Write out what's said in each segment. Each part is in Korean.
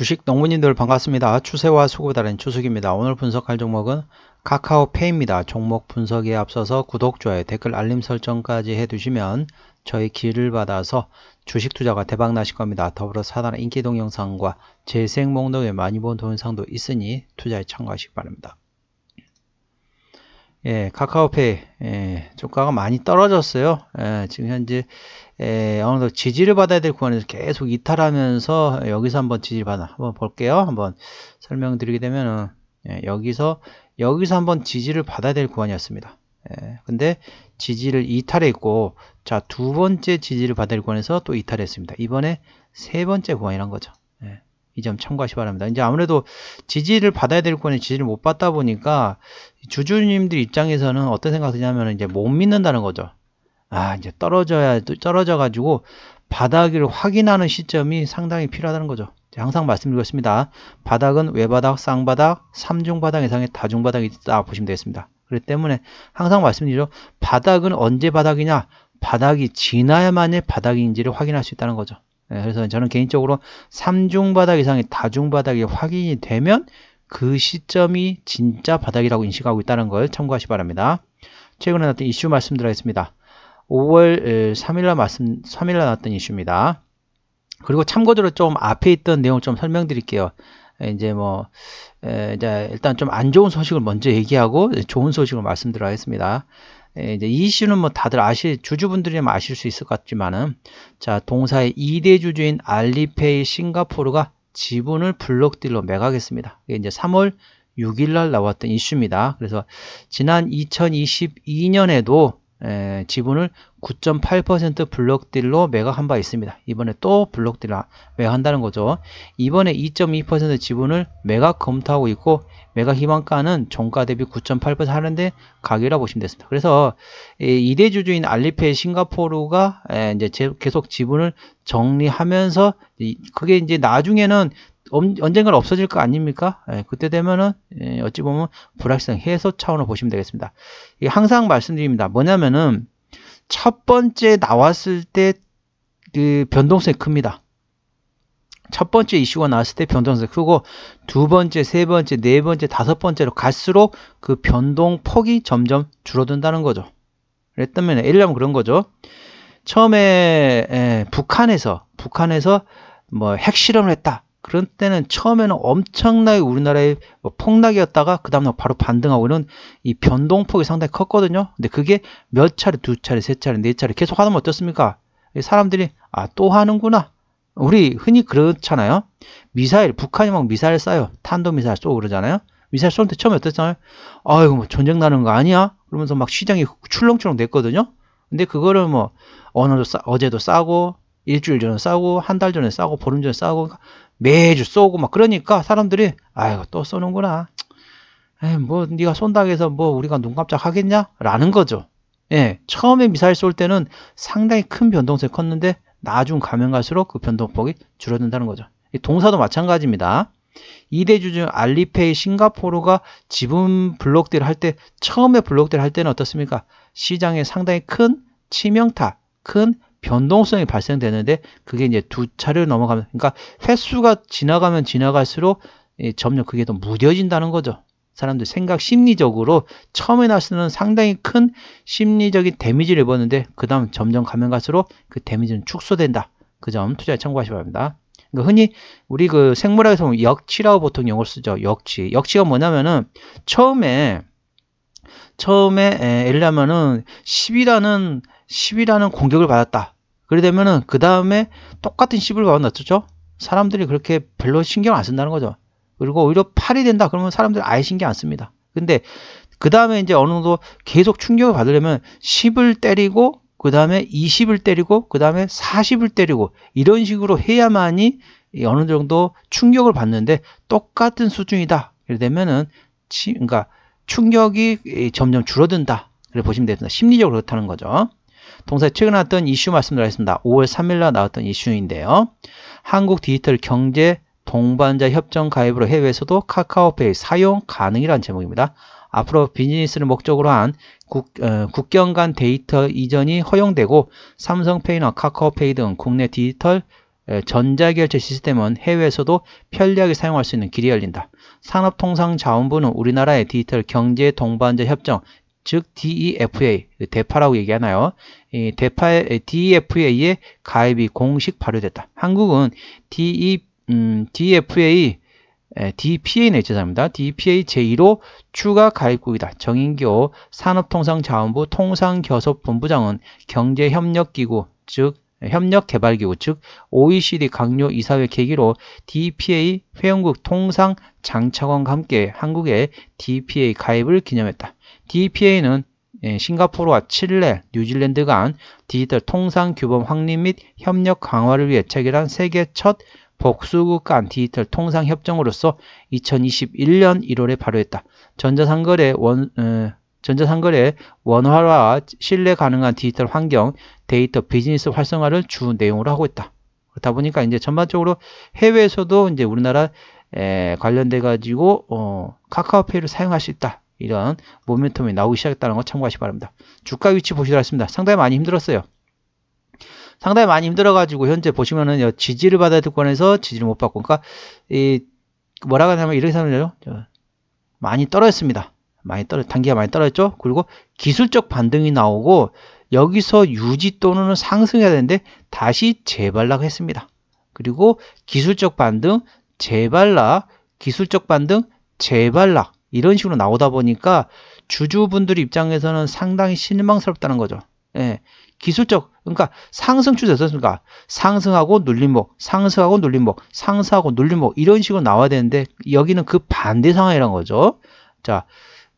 주식 농부님들 반갑습니다. 추세와 수급 다른 추석입니다. 오늘 분석할 종목은 카카오페이입니다. 종목 분석에 앞서서 구독, 좋아요, 댓글, 알림 설정까지 해두시면 저희 길을 받아서 주식 투자가 대박 나실 겁니다. 더불어 사단의 인기 동영상과 재생 목록에 많이 본 동영상도 있으니 투자에 참고하시기 바랍니다. 예, 카카오페이 예, 주가가 많이 떨어졌어요. 예, 지금 현재 예, 어느 정도 지지를 받아야 될 구간에서 계속 이탈하면서 여기서 한번 지지 를 받아 한번 볼게요. 한번 설명드리게 되면은 예, 여기서 여기서 한번 지지를 받아야 될 구간이었습니다. 예, 근데 지지를 이탈했고 자두 번째 지지를 받을 구간에서 또 이탈했습니다. 이번에 세 번째 구간이란 거죠. 예. 이점 참고하시 바랍니다. 이제 아무래도 지지를 받아야 될 거는 지지를 못 받다 보니까 주주님들 입장에서는 어떤 생각이 드냐면 이제 못 믿는다는 거죠. 아, 이제 떨어져야, 떨어져가지고 바닥을 확인하는 시점이 상당히 필요하다는 거죠. 항상 말씀드렸습니다. 바닥은 외바닥, 쌍바닥, 삼중바닥 이상의 다중바닥이 있다 보시면 되겠습니다. 그렇기 때문에 항상 말씀드리죠. 바닥은 언제 바닥이냐? 바닥이 지나야만의 바닥인지를 확인할 수 있다는 거죠. 예, 그래서 저는 개인적으로 3중 바닥 이상의 다중 바닥이 확인이 되면 그 시점이 진짜 바닥이라고 인식하고 있다는 걸 참고하시 바랍니다. 최근에 나왔던 이슈 말씀드리겠습니다. 5월 3일날 말씀, 3일날 나왔던 이슈입니다. 그리고 참고적으로 좀 앞에 있던 내용을 좀 설명드릴게요. 이제 뭐, 이제 일단 좀 안 좋은 소식을 먼저 얘기하고 좋은 소식을 말씀드리겠습니다. 예, 이제 이 이슈는 뭐 다들 아실 주주분들이면 아실 수 있을 것 같지만은 자 동사의 2대 주주인 알리페이 싱가포르가 지분을 블록딜로 매각했습니다. 이게 이제 3월 6일날 나왔던 이슈입니다. 그래서 지난 2022년에도 에, 예, 지분을 9.8% 블록딜로 매각한 바 있습니다. 이번에 또 블록딜 매각한다는 거죠. 이번에 2.2% 지분을 매각 검토하고 있고 매각 희망가는 종가 대비 9.8% 하는데 가격이라 고 보시면 됐습니다. 그래서 이대 주주인 알리페 싱가포르가 이제 계속 지분을 정리하면서 그게 이제 나중에는 언젠간 없어질 거 아닙니까? 예, 그때 되면은 예, 어찌 보면 불확실성 해소 차원으로 보시면 되겠습니다. 항상 말씀드립니다. 뭐냐면은 첫 번째 나왔을 때 그 변동성이 큽니다. 첫 번째 이슈가 나왔을 때 변동성이 크고 두 번째, 세 번째, 네 번째, 다섯 번째로 갈수록 그 변동 폭이 점점 줄어든다는 거죠. 그랬다면 예를 들면 그런 거죠. 처음에 에, 예, 북한에서 북한에서 뭐 핵실험을 했다. 그런 때는 처음에는 엄청나게 우리나라의 뭐 폭락이었다가 그 다음날 바로 반등하고 는이 변동폭이 상당히 컸거든요. 근데 그게 몇 차례, 두 차례, 세 차례, 네 차례 계속 하면 어떻습니까? 사람들이 아 또 하는구나. 우리 흔히 그렇잖아요. 미사일 북한이 막 미사일 쏴요. 탄도 미사일 쏘고 그러잖아요. 미사일 쏘는데 처음에 어땠잖아요. 아이고 뭐 전쟁 나는 거 아니야? 그러면서 막 시장이 출렁출렁 됐거든요. 근데 그거를 뭐어느 어제도 싸고 일주일 전에 싸고 한 달 전에 싸고 보름 전에 싸고 매주 쏘고 막 그러니까 사람들이 아이고 또 쏘는구나. 에뭐 네가 쏜다 해서 뭐 우리가 눈 깜짝 하겠냐? 라는 거죠. 예, 처음에 미사일 쏠 때는 상당히 큰변동세 컸는데 나중 가면 갈수록 그 변동폭이 줄어든다는 거죠. 이 동사도 마찬가지입니다. 이대 주주 알리페이 싱가포르가 지분 블록딜 할 때 처음에 블록딜 할 때는 어떻습니까? 시장에 상당히 큰 치명타, 큰 변동성이 발생되는데 그게 이제 두 차를 례 넘어가면 그러니까 횟수가 지나가면 지나갈수록 점점 그게 더 무뎌진다는 거죠. 사람들 생각 심리적으로 처음에 나서는 상당히 큰 심리적인 데미지를 입었는데 그 다음 점점 가면 갈수록 그 데미지는 축소된다. 그 점 투자에 참고하시기 바랍니다. 그러니까 흔히 우리 그 생물학에서 보면 역치라고 보통 용어를 쓰죠. 역치. 역치가 뭐냐면은 처음에 처음에 예를 들면은 10이라는 10이라는 공격을 받았다. 그래 되면은 그 다음에 똑같은 10을 받아놨죠. 그렇죠? 사람들이 그렇게 별로 신경 안 쓴다는 거죠. 그리고 오히려 8이 된다 그러면 사람들이 아예 신경 안 씁니다. 근데 그 다음에 이제 어느 정도 계속 충격을 받으려면 10을 때리고 그 다음에 20을 때리고 그 다음에 40을 때리고 이런 식으로 해야만이 어느 정도 충격을 받는데 똑같은 수준이다. 그래 되면은 그러니까 충격이 점점 줄어든다. 그래 보시면 되겠습니다 심리적으로 그렇다는 거죠. 동사 최근 나왔던 이슈 말씀드리겠습니다. 5월 3일날 나왔던 이슈인데요. 한국 디지털 경제 동반자 협정 가입으로 해외에서도 카카오페이 사용 가능이라는 제목입니다. 앞으로 비즈니스를 목적으로 한 국, 어, 국경 간 데이터 이전이 허용되고 삼성페이나 카카오페이 등 국내 디지털 전자결제 시스템은 해외에서도 편리하게 사용할 수 있는 길이 열린다. 산업통상자원부는 우리나라의 디지털 경제 동반자 협정 즉 DEFA, 대파라고 얘기하나요? 이 대파, DEFA에 가입이 공식 발효됐다. 한국은 DE, 음, DFA, e 에, DPA네, e 죄송합니다. DPA e 제1호 추가 가입국이다. 정인교 산업통상자원부 통상교섭본부장은 경제협력기구, 즉 협력개발기구, 즉 OECD 강요 이사회 계기로 DPA 회원국 통상 장차관과 함께 한국의 DPA 가입을 기념했다. DPA는 예, 싱가포르와 칠레, 뉴질랜드 간 디지털 통상 규범 확립 및 협력 강화를 위해 체결한 세계 첫 복수국 간 디지털 통상 협정으로서 2021년 1월에 발효했다. 전자상거래 원, 어, 전자상거래 원활화와 신뢰 가능한 디지털 환경, 데이터 비즈니스 활성화를 주 내용으로 하고 있다. 그렇다 보니까 이제 전반적으로 해외에서도 이제 우리나라 에, 관련돼 가지고 어, 카카오페이를 사용할 수 있다. 이러한 모멘텀이 나오기 시작했다는 거 참고하시기 바랍니다. 주가 위치 보시도록 하습니다 상당히 많이 힘들었어요. 상당히 많이 힘들어가지고 현재 보시면은 지지를 받아야 될 권에서 지지를 못 받고 그러니까 이 뭐라고 하냐면 이렇게 하면요 많이 떨어졌습니다. 많이 떨어 단기가 많이 떨어졌죠. 그리고 기술적 반등이 나오고 여기서 유지 또는 상승해야 되는데 다시 재발락했습니다. 그리고 기술적 반등, 재발락, 기술적 반등, 재발락 이런 식으로 나오다 보니까 주주분들 입장에서는 상당히 실망스럽다는 거죠. 예. 기술적 그러니까 상승 추세였습니까? 상승하고 눌림목, 상승하고 눌림목, 상승하고 눌림목 이런 식으로 나와야 되는데 여기는 그 반대 상황이란 거죠. 자,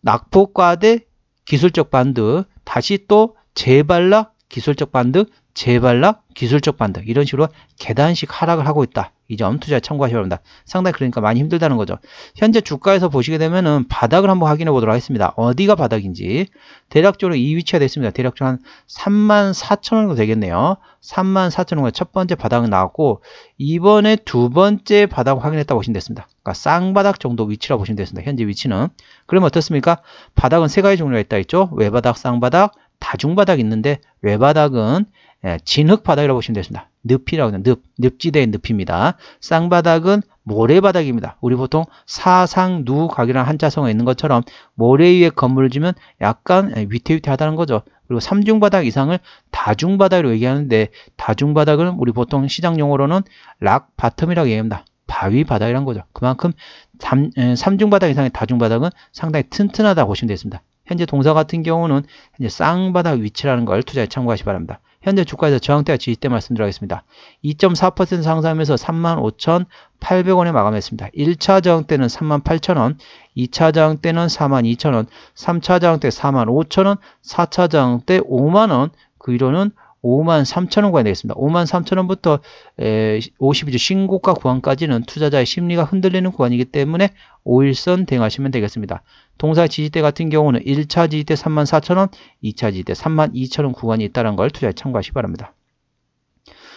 낙폭과 대 기술적 반등, 다시 또 재발락 기술적 반등, 재발락 기술적 반등 이런 식으로 계단식 하락을 하고 있다. 이점투자 참고하시기 바랍니다. 상당히 그러니까 많이 힘들다는 거죠. 현재 주가에서 보시게 되면은 바닥을 한번 확인해 보도록 하겠습니다. 어디가 바닥인지 대략적으로 이 위치가 됐습니다. 대략적으로 한 34,000원 정도 되겠네요. 34,000원과 첫 번째 바닥 은 나왔고 이번에 두 번째 바닥 확인했다고 보시면 됐습니다. 그러니까 쌍바닥 정도 위치라고 보시면 됐습니다. 현재 위치는 그럼 어떻습니까? 바닥은 세 가지 종류가 있다 했죠. 외바닥, 쌍바닥, 다중바닥 있는데 외바닥은 예, 진흙바닥이라고 보시면 되겠습니다. 늪이라고 하는 늪, 늪지대의 늪입니다. 쌍바닥은 모래바닥입니다. 우리 보통 사상누각이라는 한자성에 있는 것처럼 모래 위에 건물을 지면 약간 예, 위태위태하다는 거죠. 그리고 삼중바닥 이상을 다중바닥으로 얘기하는데 다중바닥은 우리 보통 시장 용어로는 락바텀이라고 얘기합니다. 바위 바닥이란 거죠. 그만큼 삼, 예, 삼중바닥 이상의 다중바닥은 상당히 튼튼하다고 보시면 되겠습니다. 현재 동사 같은 경우는 현재 쌍바닥 위치라는 걸 투자에 참고하시 기 바랍니다. 현재 주가에서 저항대가 지지대 말씀드리겠습니다. 2.4% 상승하면서 35,800원에 마감했습니다. 1차 저항대는 38,000원, 2차 저항대는 42,000원, 3차 저항대 45,000원, 4차 저항대 5만원, 그 위로는 53,000원까지 되겠습니다. 53,000원부터 52주 신고가 구간까지는 투자자의 심리가 흔들리는 구간이기 때문에 5일선 대응하시면 되겠습니다. 동사 지지대 같은 경우는 1차 지지대 34,000원, 2차 지지대 32,000원 구간이 있다는 걸 투자에 참고하시기 바랍니다.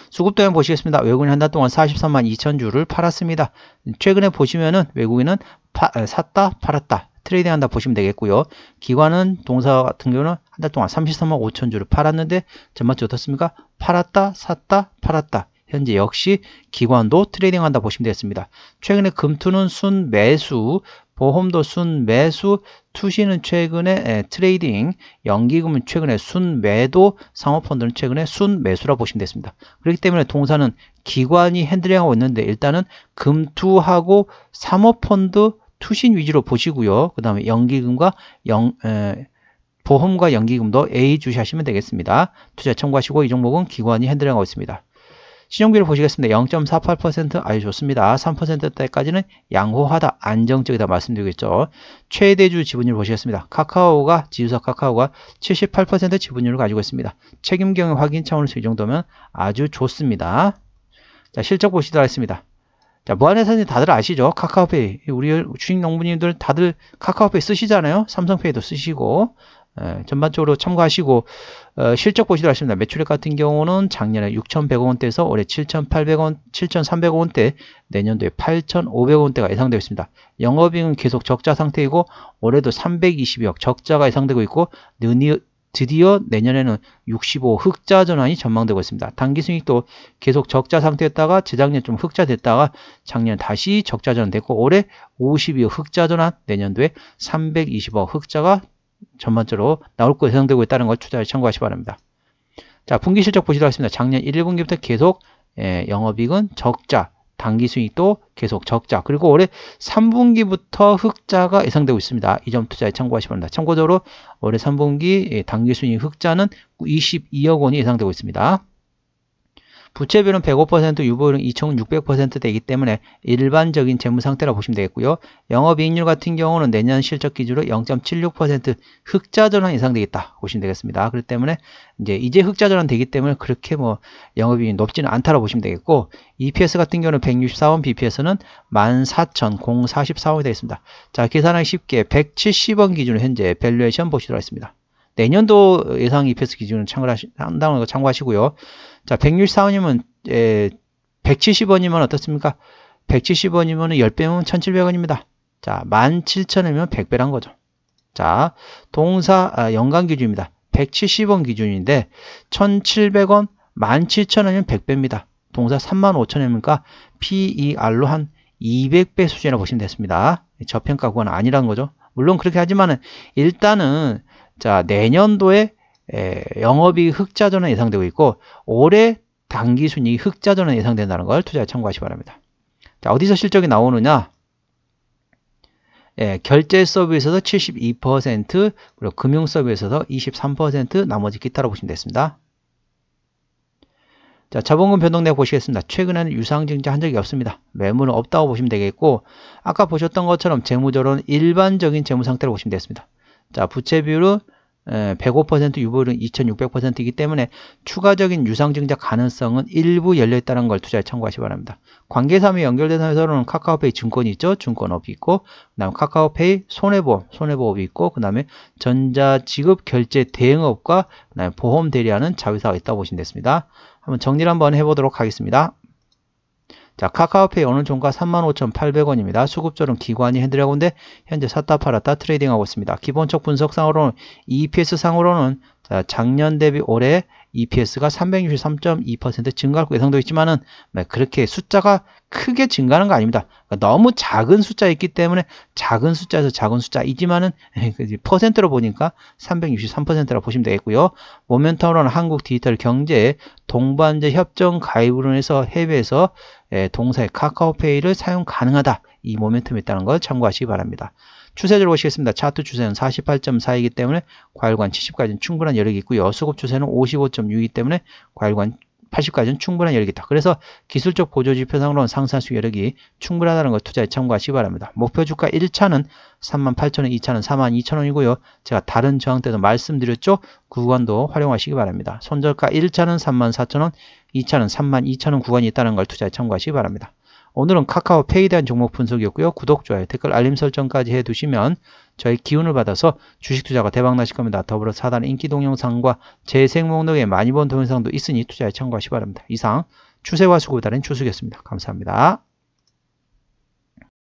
수급도형 보시겠습니다. 외국인 한 달 동안 43만 2천 주를 팔았습니다. 최근에 보시면은 외국인은 파, 샀다 팔았다 트레이딩한다 보시면 되겠고요. 기관은 동사 같은 경우는 한 달 동안 33억 5천 주를 팔았는데 전반적으로 어떻습니까? 팔았다, 샀다, 팔았다. 현재 역시 기관도 트레이딩한다 보시면 되겠습니다. 최근에 금투는 순 매수, 보험도 순 매수, 투시는 최근에 트레이딩, 연기금은 최근에 순 매도, 상호펀드는 최근에 순 매수라 보시면 되겠습니다. 그렇기 때문에 동사는 기관이 핸들링하고 있는데 일단은 금투하고 상호펀드 투신 위주로 보시고요. 그 다음에 연기금과 영, 에, 보험과 연기금도 A 주시하시면 되겠습니다. 투자 청구하시고 이 종목은 기관이 핸들링하고 있습니다. 신용비를 보시겠습니다. 0.48% 아주 좋습니다. 3%대까지는 양호하다, 안정적이다 말씀드리겠죠. 최대주 지분율 보시겠습니다. 카카오가, 지주사 카카오가 78% 지분율을 가지고 있습니다. 책임경영 확인 차원에서 이 정도면 아주 좋습니다. 자, 실적 보시도록 하겠습니다. 자, 무한회사님 다들 아시죠? 카카오페이. 우리 주식 농부님들 다들 카카오페이 쓰시잖아요? 삼성페이도 쓰시고. 예, 전반적으로 참고하시고 어, 실적 보시도록 하십니다. 매출액 같은 경우는 작년에 6,100원대에서 올해 7,800원, 7,300원대, 내년도에 8,500원대가 예상되어 있습니다. 영업이익은 계속 적자 상태이고 올해도 322억 적자가 예상되고 있고 드디어 내년에는 65 흑자 전환이 전망되고 있습니다. 단기 수익도 계속 적자 상태였다가 재작년 좀 흑자 됐다가 작년 다시 적자 전환됐고 올해 52억 흑자 전환, 내년도에 320억 흑자가 전반적으로 나올 것으로 예상되고 있다는 걸투자에 참고하시 기 바랍니다. 자, 분기 실적 보시도록 하겠습니다. 작년 1분기부터 계속 예, 영업이익은 적자, 당기 수익도 계속 적자. 그리고 올해 3분기부터 흑자가 예상되고 있습니다. 이 점 투자에 참고하시면 됩니다. 참고적으로 올해 3분기 당기 예, 수익 흑자는 22억 원이 예상되고 있습니다. 부채비율은 105%, 유보율은 2600% 되기 때문에 일반적인 재무 상태라 고 보시면 되겠고요. 영업이익률 같은 경우는 내년 실적 기준으로 0.76% 흑자 전환 예상 되겠다 보시면 되겠습니다. 그렇기 때문에 이제 이제 흑자 전환 되기 때문에 그렇게 뭐 영업이익이 높지는 않다라 고 보시면 되겠고 EPS 같은 경우는 164원, BPS는 14,044원이 되겠습니다. 자, 계산하기 쉽게 170원 기준으로 현재 밸류에이션 보시도록 하겠습니다. 내년도 예상 EPS 기준은 참 참고하시고요. 자, 164원이면, 에, 170원이면 어떻습니까? 170원이면 10배면 1700원입니다. 자, 17,000원이면 100배란 거죠. 자, 동사, 아, 연간 기준입니다. 170원 기준인데, 1700원, 17,000원이면 100배입니다. 동사 3 5 0 0 0원입니까 PER로 한 200배 수준이라고 보시면 됐습니다. 저평가 구간 아니란 거죠. 물론 그렇게 하지만은, 일단은, 자, 내년도에 예, 영업이 흑자 전환 예상되고 있고 올해 당기 순이익 흑자 전환 예상된다는 걸 투자에 참고하시 바랍니다. 자, 어디서 실적이 나오느냐? 예, 결제 서비스에서 72%, 그리고 금융 서비스에서 23%, 나머지 기타로 보시면 됐습니다. 자, 자본금 변동내 보시겠습니다. 최근에는 유상증자 한 적이 없습니다. 매물은 없다고 보시면 되겠고, 아까 보셨던 것처럼 재무조로는 일반적인 재무 상태로 보시면 되겠습니다. 자, 부채 비율은 105% 예, 유보율은 2600%이기 때문에 추가적인 유상증자 가능성은 일부 열려있다는 걸 투자에 참고하시 기 바랍니다. 관계사미 연결대상에서는 카카오페이 증권이 있죠. 증권업이 있고 그 다음 카카오페이 손해보험, 손해보험이 있고 그 다음에 전자지급 결제 대행업과 보험 대리하는 자회사가 있다고 보시면 됐습니다. 한번 정리를 한번 해보도록 하겠습니다. 자 카카오페이 오늘 종가 35,800원입니다. 수급절은 기관이 핸들하고인데 현재 샀다 팔았다 트레이딩하고 있습니다. 기본적 분석상으로는 EPS상으로는 작년 대비 올해 EPS가 363.2% 증가할 거예상도 있지만은 네, 그렇게 숫자가 크게 증가하는 거 아닙니다. 그러니까 너무 작은 숫자였기 때문에 작은 숫자에서 작은 숫자이지만은 퍼센트로 보니까 363%라고 보시면 되겠고요. 모멘텀으로는 한국 디지털 경제 동반자 협정 가입으로 해서 해외에서 예, 동사의 카카오페이를 사용 가능하다. 이 모멘텀이 있다는 걸 참고하시기 바랍니다. 추세적로 보시겠습니다. 차트 추세는 48.4이기 때문에 과열관 70까지는 충분한 여력이 있고 요수급 추세는 55.6이기 때문에 과열관 80까지는 충분한 여력이 있다. 그래서 기술적 보조지표상으로는 상산수 여력이 충분하다는 것 투자에 참고하시기 바랍니다. 목표 주가 1차는 38,000원, 2차는 42,000원이고요. 제가 다른 저항 때도 말씀드렸죠. 그 구간도 활용하시기 바랍니다. 손절가 1차는 34,000원, 2차는 32,000원 구간이 있다는 걸 투자에 참고하시기 바랍니다. 오늘은 카카오페이에 대한 종목 분석이었고요. 구독, 좋아요, 댓글, 알림 설정까지 해두시면 저희 기운을 받아서 주식 투자가 대박나실 겁니다. 더불어 사단 인기 동영상과 재생 목록에 많이 본 동영상도 있으니 투자에 참고하시 기 바랍니다. 이상 추세와 수고에 따른 추수겠습니다. 감사합니다.